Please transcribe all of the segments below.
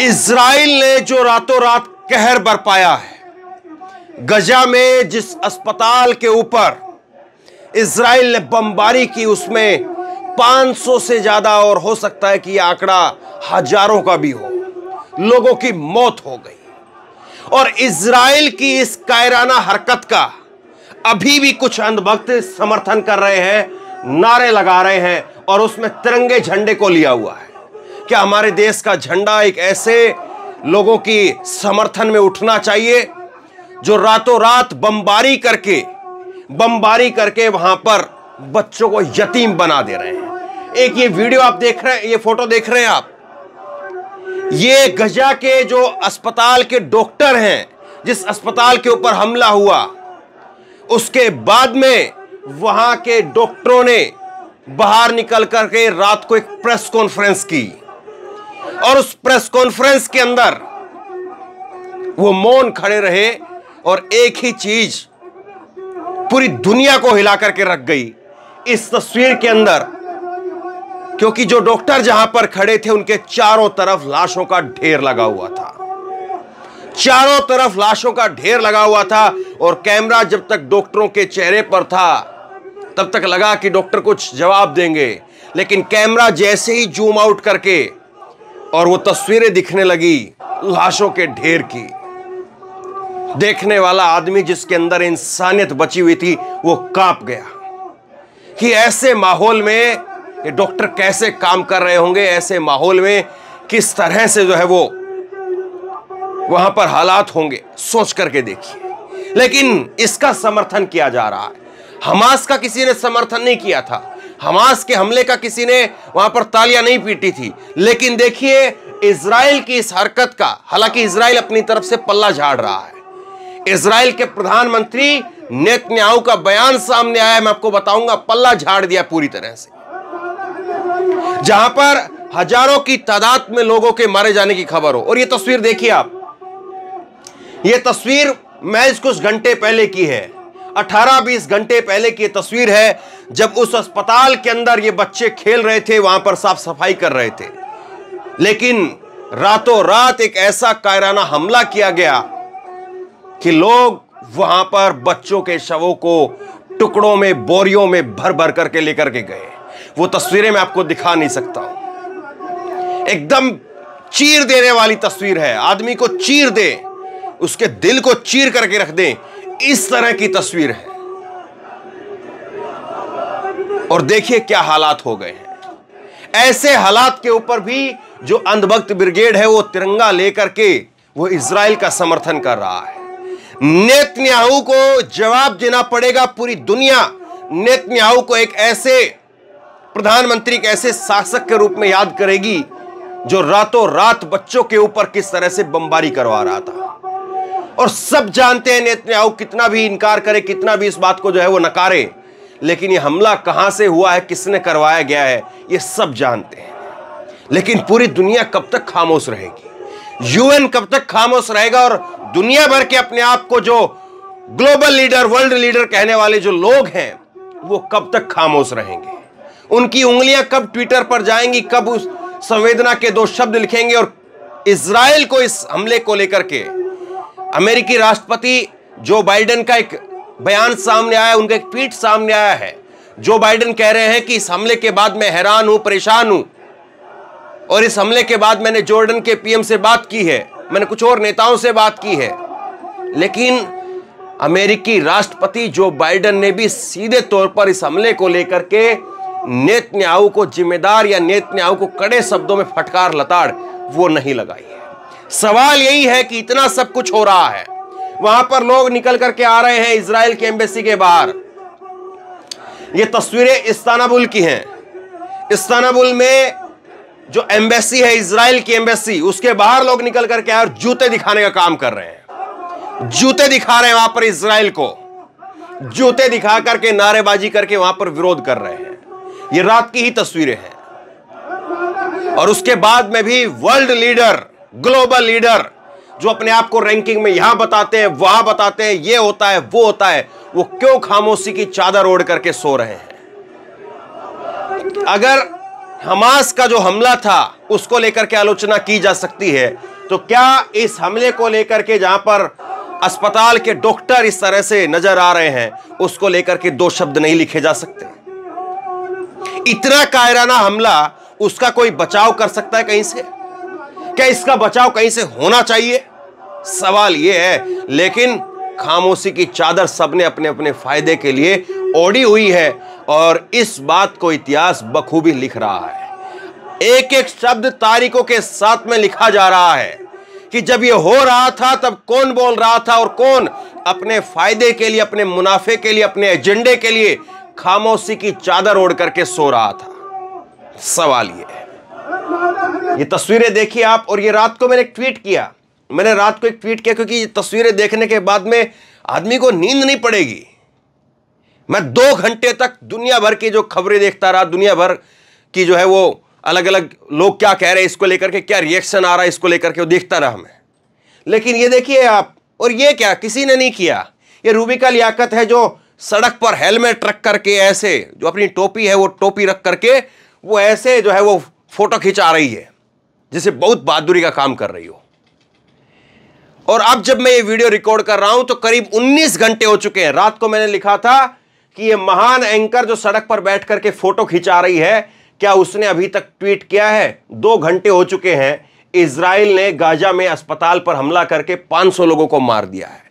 Israel ने जो रातों रात कहर बरपाया है गजा में जिस अस्पताल के ऊपर इसराइल ने बमबारी की उसमें 500 से ज़्यादा और हो सकता है कि यह आंकड़ा हजारों का भी हो लोगों की मौत हो गई और इसराइल की इस कायराना हरकत का अभी भी कुछ अंधभक्त समर्थन कर रहे हैं नारे लगा रहे हैं और उसमें तिरंगे झंडे को लिया हुआ है क्या हमारे देश का झंडा एक ऐसे लोगों की समर्थन में उठना चाहिए जो रातों रात बमबारी करके बमबारी करके वहां पर बच्चों को यतीम बना दे रहे हैं एक ये वीडियो आप देख रहे हैं ये फोटो देख रहे हैं आप ये गजा के जो अस्पताल के डॉक्टर हैं जिस अस्पताल के ऊपर हमला हुआ उसके बाद में वहां के डॉक्टरों ने बाहर निकल करके रात को एक प्रेस कॉन्फ्रेंस की और उस प्रेस कॉन्फ्रेंस के अंदर वो मौन खड़े रहे और एक ही चीज पूरी दुनिया को हिला करके रख गई इस तस्वीर के अंदर क्योंकि जो डॉक्टर जहां पर खड़े थे उनके चारों तरफ लाशों का ढेर लगा हुआ था चारों तरफ लाशों का ढेर लगा हुआ था और कैमरा जब तक डॉक्टरों के चेहरे पर था तब तक लगा कि डॉक्टर कुछ जवाब देंगे लेकिन कैमरा जैसे ही जूम आउट करके और वो तस्वीरें दिखने लगी लाशों के ढेर की देखने वाला आदमी जिसके अंदर इंसानियत बची हुई थी वो कांप गया कि ऐसे माहौल में ये डॉक्टर कैसे काम कर रहे होंगे ऐसे माहौल में किस तरह से जो है वो वहां पर हालात होंगे सोच करके देखिए लेकिन इसका समर्थन किया जा रहा है हमास का किसी ने समर्थन नहीं किया था हमास के हमले का किसी ने वहां पर तालियां नहीं पीटी थी लेकिन देखिए इसराइल की इस हरकत का हालांकि इसराइल अपनी तरफ से पल्ला झाड़ रहा है इसराइल के प्रधानमंत्री नेतन्याहू का बयान सामने आया मैं आपको बताऊंगा पल्ला झाड़ दिया पूरी तरह से जहां पर हजारों की तादाद में लोगों के मारे जाने की खबर हो और यह तस्वीर देखिए आप यह तस्वीर महज कुछ घंटे पहले की है 18-20 घंटे पहले की तस्वीर है जब उस अस्पताल के अंदर ये बच्चे खेल रहे थे वहां पर साफ सफाई कर रहे थे लेकिन रातों रात एक ऐसा कायराना हमला किया गया कि लोग वहां पर बच्चों के शवों को टुकड़ों में बोरियों में भर भर करके लेकर के गए वो तस्वीरें मैं आपको दिखा नहीं सकता एकदम चीर देने वाली तस्वीर है आदमी को चीर दे उसके दिल को चीर करके रख दे इस तरह की तस्वीर है और देखिए क्या हालात हो गए हैं ऐसे हालात के ऊपर भी जो अंधभक्त ब्रिगेड है वो तिरंगा लेकर के वो इसराइल का समर्थन कर रहा है नेतन्याहू को जवाब देना पड़ेगा पूरी दुनिया नेतन्याहू को एक ऐसे प्रधानमंत्री के ऐसे शासक के रूप में याद करेगी जो रातों रात बच्चों के ऊपर किस तरह से बमबारी करवा रहा था और सब जानते हैं नेतन्याहू कितना भी इनकार करे कितना भी इस बात को जो है वो नकारे लेकिन ये हमला कहां से हुआ है किसने करवाया गया है ये सब जानते हैं लेकिन पूरी दुनिया कब तक खामोश रहेगी यूएन कब तक खामोश रहेगा और दुनिया भर के अपने आप को जो ग्लोबल लीडर वर्ल्ड लीडर कहने वाले जो लोग हैं वो कब तक खामोश रहेंगे उनकी उंगलियां कब ट्विटर पर जाएंगी कब उस संवेदना के दो शब्द लिखेंगे और इसराइल को इस हमले को लेकर के अमेरिकी राष्ट्रपति जो बाइडेन का एक बयान सामने आया उनका एक ट्वीट सामने आया है जो बाइडन कह रहे हैं कि इस हमले के बाद मैं हैरान हूं परेशान हूं और इस हमले के बाद मैंने जॉर्डन के पीएम से बात की है मैंने कुछ और नेताओं से बात की है लेकिन अमेरिकी राष्ट्रपति जो बाइडन ने भी सीधे तौर पर इस हमले को लेकर के नेतन्याहू को जिम्मेदार या नेतन्याहू को कड़े शब्दों में फटकार लताड़ वो नहीं लगाई है सवाल यही है कि इतना सब कुछ हो रहा है वहां पर लोग निकल करके आ रहे हैं इसराइल की एम्बेसी के बाहर ये तस्वीरें इस्तानाबुल की हैं इस्तानाबुल में जो एम्बेसी है इसराइल की एम्बेसी उसके बाहर लोग निकल करके आए और जूते दिखाने का काम कर रहे हैं जूते दिखा रहे हैं वहां पर इसराइल को जूते दिखा करके नारेबाजी करके वहां पर विरोध कर रहे हैं ये रात की ही तस्वीरें हैं और उसके बाद में भी वर्ल्ड लीडर ग्लोबल लीडर जो अपने आप को रैंकिंग में यहां बताते हैं वहां बताते हैं ये होता है वो होता है वो क्यों खामोशी की चादर ओढ़ करके सो रहे हैं अगर हमास का जो हमला था उसको लेकर के आलोचना की जा सकती है तो क्या इस हमले को लेकर के जहां पर अस्पताल के डॉक्टर इस तरह से नजर आ रहे हैं उसको लेकर के दो शब्द नहीं लिखे जा सकते इतना कायराना हमला उसका कोई बचाव कर सकता है कहीं से क्या इसका बचाव कहीं से होना चाहिए सवाल यह है लेकिन खामोशी की चादर सबने अपने अपने फायदे के लिए ओढ़ी हुई है और इस बात को इतिहास बखूबी लिख रहा है एक एक शब्द तारीखों के साथ में लिखा जा रहा है कि जब यह हो रहा था तब कौन बोल रहा था और कौन अपने फायदे के लिए अपने मुनाफे के लिए अपने एजेंडे के लिए खामोशी की चादर ओढ़ करके सो रहा था सवाल यह है ये तस्वीरें देखिए आप और ये रात को मैंने ट्वीट किया मैंने रात को एक ट्वीट किया क्योंकि ये तस्वीरें देखने के बाद में आदमी को नींद नहीं पड़ेगी मैं दो घंटे तक दुनिया भर की जो खबरें देखता रहा दुनिया भर की जो है वो अलग अलग लोग क्या कह रहे हैं इसको लेकर के क्या रिएक्शन आ रहा है इसको लेकर के वो देखता रहा मैं लेकिन ये देखिए आप और ये क्या किसी ने नहीं किया ये रूबिका लियाकत है जो सड़क पर हेलमेट रख करके ऐसे जो अपनी टोपी है वो टोपी रख करके वो ऐसे जो है वो फोटो खिंचा रही है जैसे बहुत बहादुरी का काम कर रही हो और अब जब मैं ये वीडियो रिकॉर्ड कर रहा हूं तो करीब 19 घंटे हो चुके हैं रात को मैंने लिखा था कि ये महान एंकर जो सड़क पर बैठ करके फोटो खिंचा रही है क्या उसने अभी तक ट्वीट किया है दो घंटे हो चुके हैं इसराइल ने गाजा में अस्पताल पर हमला करके पांच लोगों को मार दिया है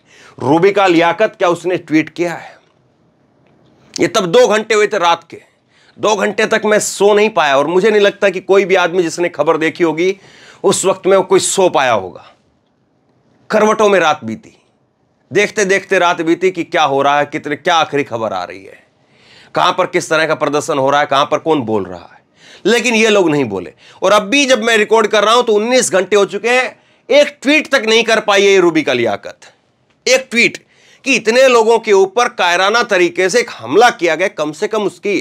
रूबिका लियाकत क्या उसने ट्वीट किया है ये तब दो घंटे हुए थे रात के दो घंटे तक मैं सो नहीं पाया और मुझे नहीं लगता कि कोई भी आदमी जिसने खबर देखी होगी उस वक्त में वो कोई सो पाया होगा करवटों में रात बीती देखते देखते रात बीती कि क्या हो रहा है कितने क्या आखिरी खबर आ रही है कहां पर किस तरह का प्रदर्शन हो रहा है कहां पर कौन बोल रहा है लेकिन ये लोग नहीं बोले और अब भी जब मैं रिकॉर्ड कर रहा हूं तो 19 घंटे हो चुके हैं एक ट्वीट तक नहीं कर पाई है रूबी का लियाकत एक ट्वीट कि इतने लोगों के ऊपर कायराना तरीके से एक हमला किया गया कम से कम उसकी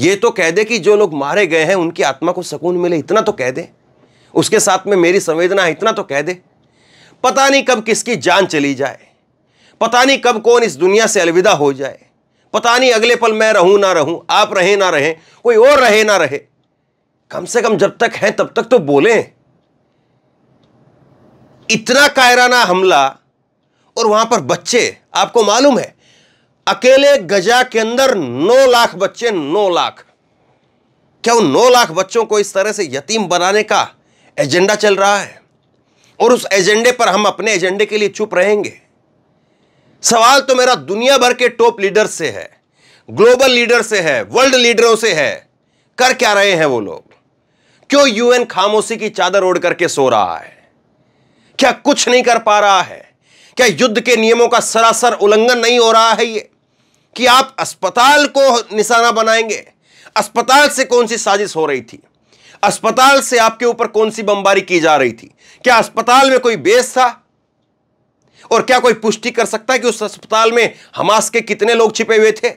ये तो कह दे कि जो लोग मारे गए हैं उनकी आत्मा को सुकून मिले इतना तो कह दे उसके साथ में मेरी संवेदना है इतना तो कह दे पता नहीं कब किसकी जान चली जाए पता नहीं कब कौन इस दुनिया से अलविदा हो जाए पता नहीं अगले पल मैं रहूं ना रहूं आप रहे ना रहें कोई और रहे ना रहे कम से कम जब तक हैं तब तक तो बोले इतना कायराना हमला और वहां पर बच्चे आपको मालूम है अकेले गजा के अंदर 9 लाख बच्चे 9 लाख क्या उन 9 लाख बच्चों को इस तरह से यतीम बनाने का एजेंडा चल रहा है और उस एजेंडे पर हम अपने एजेंडे के लिए चुप रहेंगे सवाल तो मेरा दुनिया भर के टॉप लीडर से है ग्लोबल लीडर से है वर्ल्ड लीडरों से है कर क्या रहे हैं वो लोग क्यों यूएन खामोशी की चादर ओढ़ करके सो रहा है क्या कुछ नहीं कर पा रहा है क्या युद्ध के नियमों का सरासर उल्लंघन नहीं हो रहा है ये कि आप अस्पताल को निशाना बनाएंगे अस्पताल से कौन सी साजिश हो रही थी अस्पताल से आपके ऊपर कौन सी बमबारी की जा रही थी क्या अस्पताल में कोई बेस था और क्या कोई पुष्टि कर सकता है कि उस अस्पताल में हमास के कितने लोग छिपे हुए थे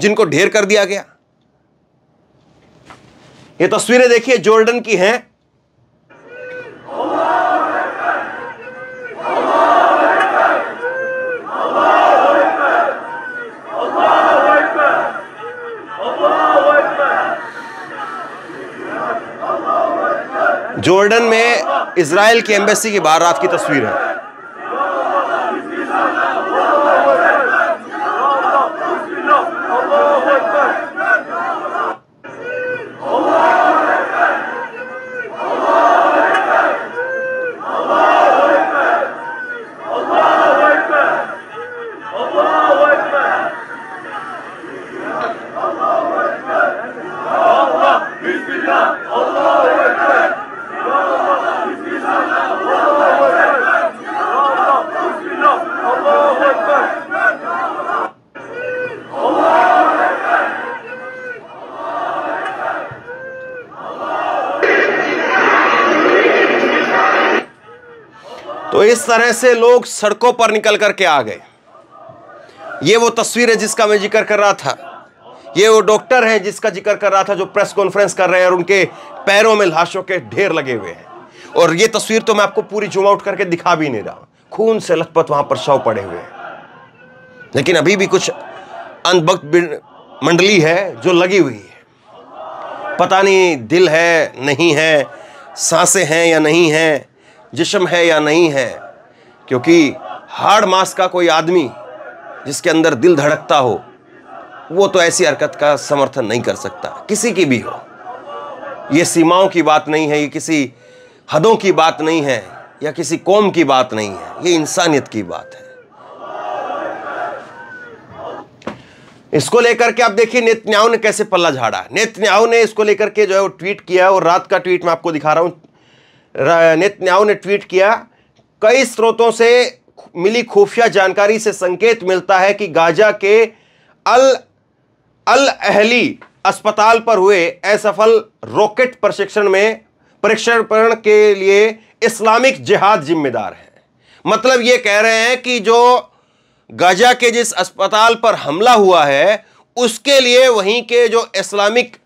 जिनको ढेर कर दिया गया ये तस्वीरें देखिए जॉर्डन की हैं जॉर्डन में इसराइल की एम्बेसी के बाहर रात की तस्वीर है तो इस तरह से लोग सड़कों पर निकल कर के आ गए ये वो तस्वीर है जिसका मैं जिक्र कर रहा था ये वो डॉक्टर है जिसका जिक्र कर रहा था जो प्रेस कॉन्फ्रेंस कर रहे हैं और उनके पैरों में लाशों के ढेर लगे हुए हैं और ये तस्वीर तो मैं आपको पूरी जुमा उठ करके दिखा भी नहीं रहा खून से लथपथ वहां पर शव पड़े हुए हैं लेकिन अभी भी कुछ अनभक्त मंडली है जो लगी हुई है पता नहीं दिल है नहीं है सांसें हैं या नहीं हैं जिसम है या नहीं है क्योंकि हार्ड मास का कोई आदमी जिसके अंदर दिल धड़कता हो वो तो ऐसी हरकत का समर्थन नहीं कर सकता किसी की भी हो ये सीमाओं की बात नहीं है ये किसी हदों की बात नहीं है या किसी कौम की बात नहीं है ये इंसानियत की बात है इसको लेकर के आप देखिए नेतन्याहू ने कैसे पल्ला झाड़ा नेतन्याहू ने इसको लेकर के जो है वो ट्वीट किया है और रात का ट्वीट मैं आपको दिखा रहा हूं नेतन्याहू ने ट्वीट किया कई स्रोतों से मिली खुफिया जानकारी से संकेत मिलता है कि गाजा के अल अल अहली अस्पताल पर हुए असफल रॉकेट प्रशिक्षण में प्रशिक्षण के लिए इस्लामिक जिहाद जिम्मेदार है मतलब ये कह रहे हैं कि जो गाजा के जिस अस्पताल पर हमला हुआ है उसके लिए वहीं के जो इस्लामिक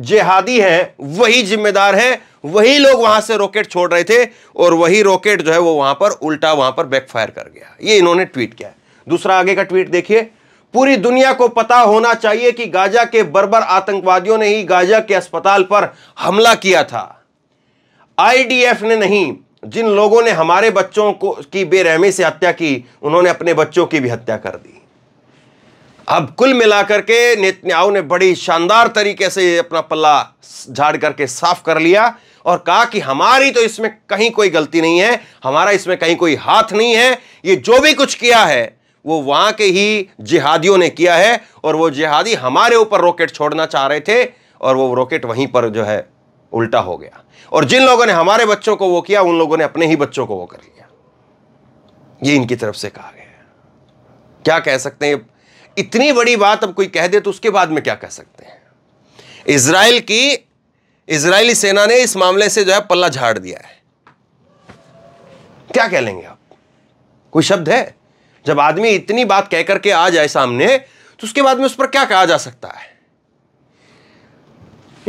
जेहादी है वही जिम्मेदार है वही लोग वहां से रॉकेट छोड़ रहे थे और वही रॉकेट जो है वो वहां पर उल्टा वहां पर बैकफायर कर गया ये इन्होंने ट्वीट किया है दूसरा आगे का ट्वीट देखिए पूरी दुनिया को पता होना चाहिए कि गाजा के बर्बर आतंकवादियों ने ही गाजा के अस्पताल पर हमला किया था आईडीएफ ने नहीं जिन लोगों ने हमारे बच्चों को की बेरहमी से हत्या की उन्होंने अपने बच्चों की भी हत्या कर दी अब कुल मिलाकर के नेतन्याहू ने बड़ी शानदार तरीके से अपना पल्ला झाड़ करके साफ कर लिया और कहा कि हमारी तो इसमें कहीं कोई गलती नहीं है हमारा इसमें कहीं कोई हाथ नहीं है ये जो भी कुछ किया है वो वहां के ही जिहादियों ने किया है और वो जिहादी हमारे ऊपर रॉकेट छोड़ना चाह रहे थे और वो रॉकेट वहीं पर जो है उल्टा हो गया और जिन लोगों ने हमारे बच्चों को वो किया उन लोगों ने अपने ही बच्चों को वो कर लिया ये इनकी तरफ से कहा गया क्या कह सकते हैं इतनी बड़ी बात अब कोई कह दे तो उसके बाद में क्या कह सकते हैं इसराइल की इसराइली सेना ने इस मामले से जो है पल्ला झाड़ दिया है क्या कह लेंगे आप कोई शब्द है जब आदमी इतनी बात कह करके आ जाए सामने तो उसके बाद में उस पर क्या कहा जा सकता है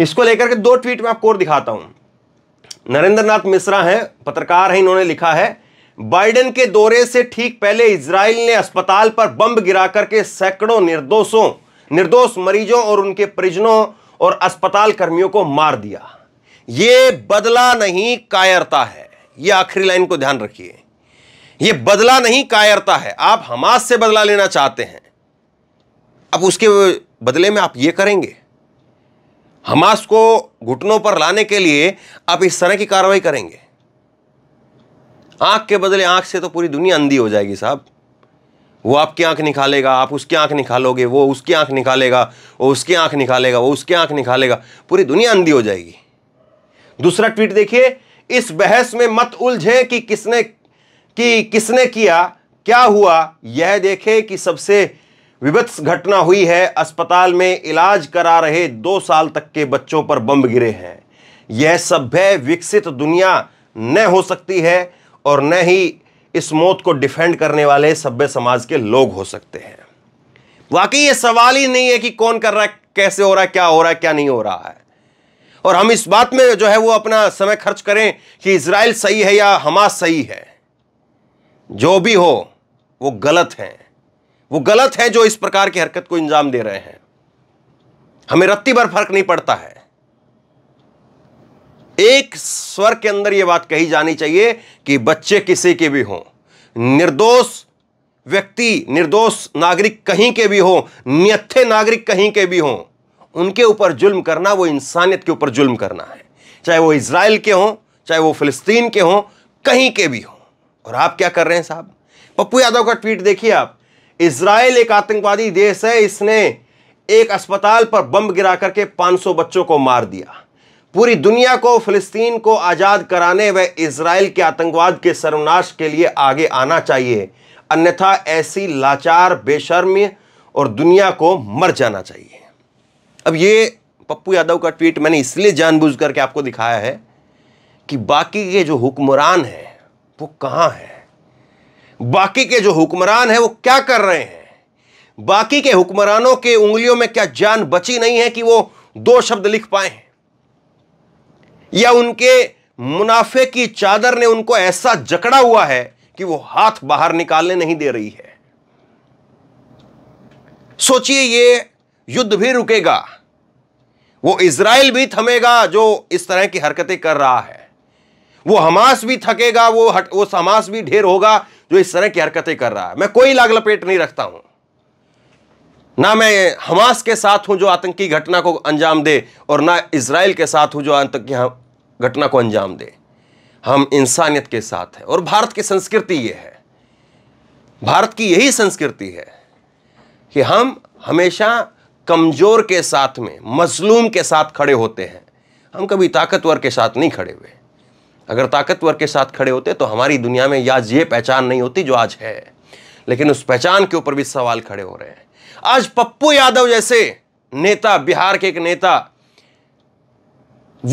इसको लेकर के दो ट्वीट में आपको और दिखाता हूं नरेंद्र नाथ मिश्रा हैं पत्रकार हैं इन्होंने लिखा है बाइडेन के दौरे से ठीक पहले इसराइल ने अस्पताल पर बम गिरा करके सैकड़ों निर्दोषों निर्दोष मरीजों और उनके परिजनों और अस्पताल कर्मियों को मार दिया यह बदला नहीं कायरता है यह आखिरी लाइन को ध्यान रखिए यह बदला नहीं कायरता है आप हमास से बदला लेना चाहते हैं अब उसके बदले में आप यह करेंगे हमास को घुटनों पर लाने के लिए आप इस तरह की कार्रवाई करेंगे आंख के बदले आंख से तो पूरी दुनिया अंधी हो जाएगी साहब वो आपकी आंख निकालेगा आप उसकी आंख निकालोगे वो उसकी आंख निकालेगा वो उसकी आंख निकालेगा वो उसकी आंख निकालेगा पूरी दुनिया अंधी हो जाएगी दूसरा ट्वीट देखिए इस बहस में मत उलझे कि किसने कि किसने किया क्या हुआ यह देखे कि सबसे विभत्स घटना हुई है अस्पताल में इलाज करा रहे दो साल तक के बच्चों पर बम गिरे हैं यह सभ्य विकसित दुनिया न हो सकती है और न ही इस मौत को डिफेंड करने वाले सभ्य समाज के लोग हो सकते हैं वाकई ये सवाल ही नहीं है कि कौन कर रहा है कैसे हो रहा है क्या हो रहा है क्या नहीं हो रहा है और हम इस बात में जो है वो अपना समय खर्च करें कि इसराइल सही है या हमास सही है जो भी हो वो गलत है वो गलत है जो इस प्रकार की हरकत को इंजाम दे रहे हैं हमें रत्ती भर फर्क नहीं पड़ता है एक स्वर के अंदर यह बात कही जानी चाहिए कि बच्चे किसी के भी हों निर्दोष व्यक्ति निर्दोष नागरिक कहीं के भी हो नियथे नागरिक कहीं के भी हों उनके ऊपर जुल्म करना वो इंसानियत के ऊपर जुल्म करना है चाहे वो इसराइल के हों चाहे वो फिलिस्तीन के हों कहीं के भी हों और आप क्या कर रहे हैं साहब पप्पू यादव का ट्वीट देखिए आप इसराइल एक आतंकवादी देश है इसने एक अस्पताल पर बम गिरा करके 500 बच्चों को मार दिया पूरी दुनिया को फिलिस्तीन को आज़ाद कराने व इसराइल के आतंकवाद के सर्वनाश के लिए आगे आना चाहिए अन्यथा ऐसी लाचार बेशर्म और दुनिया को मर जाना चाहिए अब ये पप्पू यादव का ट्वीट मैंने इसलिए जानबूझ करके आपको दिखाया है कि बाकी के जो हुक्मरान हैं वो कहाँ हैं बाकी के जो हुक्मरान हैं वो क्या कर रहे हैं बाकी के हुक्मरानों के उंगलियों में क्या जान बची नहीं है कि वो दो शब्द लिख पाए हैं या उनके मुनाफे की चादर ने उनको ऐसा जकड़ा हुआ है कि वो हाथ बाहर निकालने नहीं दे रही है सोचिए ये युद्ध भी रुकेगा वो इसराइल भी थमेगा जो इस तरह की हरकतें कर रहा है वो हमास भी थकेगा वो हट वो हमास भी ढेर होगा जो इस तरह की हरकतें कर रहा है मैं कोई लाग लपेट नहीं रखता हूं ना मैं हमास के साथ हूं जो आतंकी घटना को अंजाम दे और ना इसराइल के साथ हूं जो आतंकी घटना को अंजाम दे हम इंसानियत के साथ हैं और भारत की संस्कृति ये है भारत की यही संस्कृति है कि हम हमेशा कमज़ोर के साथ में मजलूम के साथ खड़े होते हैं हम कभी ताकतवर के साथ नहीं खड़े हुए अगर ताकतवर के साथ खड़े होते तो हमारी दुनिया में आज ये पहचान नहीं होती जो आज है लेकिन उस पहचान के ऊपर भी सवाल खड़े हो रहे हैं आज पप्पू यादव जैसे नेता बिहार के एक नेता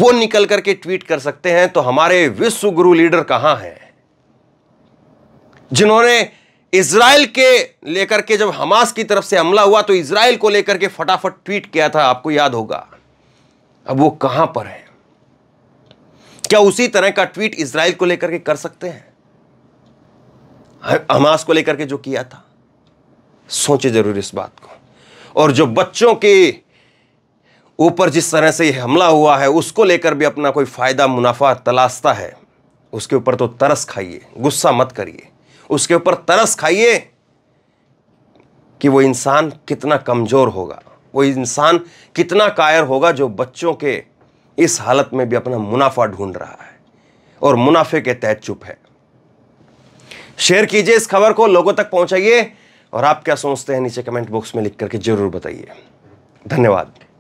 वो निकल करके ट्वीट कर सकते हैं तो हमारे विश्व गुरु लीडर कहां हैं जिन्होंने इसराइल के लेकर के जब हमास की तरफ से हमला हुआ तो इसराइल को लेकर के फटाफट ट्वीट किया था आपको याद होगा अब वो कहां पर है क्या उसी तरह का ट्वीट इसराइल को लेकर के कर सकते हैं हमास को लेकर के जो किया था सोचे जरूर इस बात को और जो बच्चों के ऊपर जिस तरह से यह हमला हुआ है उसको लेकर भी अपना कोई फ़ायदा मुनाफा तलाशता है उसके ऊपर तो तरस खाइए गुस्सा मत करिए उसके ऊपर तरस खाइए कि वो इंसान कितना कमज़ोर होगा वो इंसान कितना कायर होगा जो बच्चों के इस हालत में भी अपना मुनाफा ढूंढ रहा है और मुनाफे के तहत चुप है शेयर कीजिए इस खबर को लोगों तक पहुंचाइए और आप क्या सोचते हैं नीचे कमेंट बॉक्स में लिख करके ज़रूर बताइए धन्यवाद